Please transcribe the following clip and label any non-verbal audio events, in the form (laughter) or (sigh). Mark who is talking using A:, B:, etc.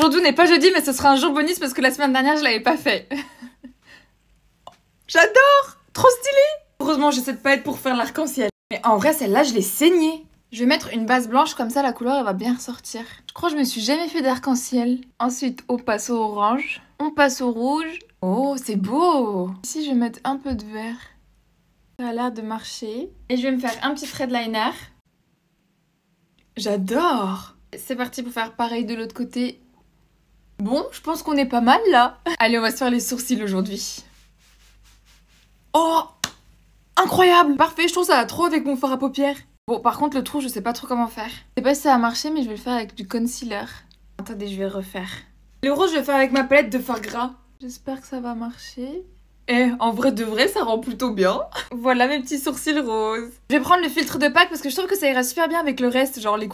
A: Aujourd'hui n'est pas jeudi, mais ce sera un jour bonus parce que la semaine dernière, je l'avais pas fait. (laughs) J'adore Trop stylé Heureusement, j'essaie de pas être pour faire l'arc-en-ciel. Mais en vrai, celle-là, je l'ai saignée. Je vais mettre une base blanche, comme ça la couleur elle va bien ressortir. Je crois que je me suis jamais fait d'arc-en-ciel. Ensuite, on passe au orange. On passe au rouge. Oh, c'est beau Ici, je vais mettre un peu de vert. Ça a l'air de marcher. Et je vais me faire un petit threadliner. liner. J'adore C'est parti pour faire pareil de l'autre côté Bon, je pense qu'on est pas mal là. Allez, on va se faire les sourcils aujourd'hui. Oh Incroyable Parfait, je trouve ça va trop avec mon fard à paupières. Bon, par contre, le trou, je sais pas trop comment faire. Je sais pas si ça a marché, mais je vais le faire avec du concealer. Attendez, je vais refaire. Le rose, je vais faire avec ma palette de fard gras. J'espère que ça va marcher. Eh, en vrai de vrai, ça rend plutôt bien. voilà mes petits sourcils roses. Je vais prendre le filtre de Pâques parce que je trouve que ça ira super bien avec le reste, genre les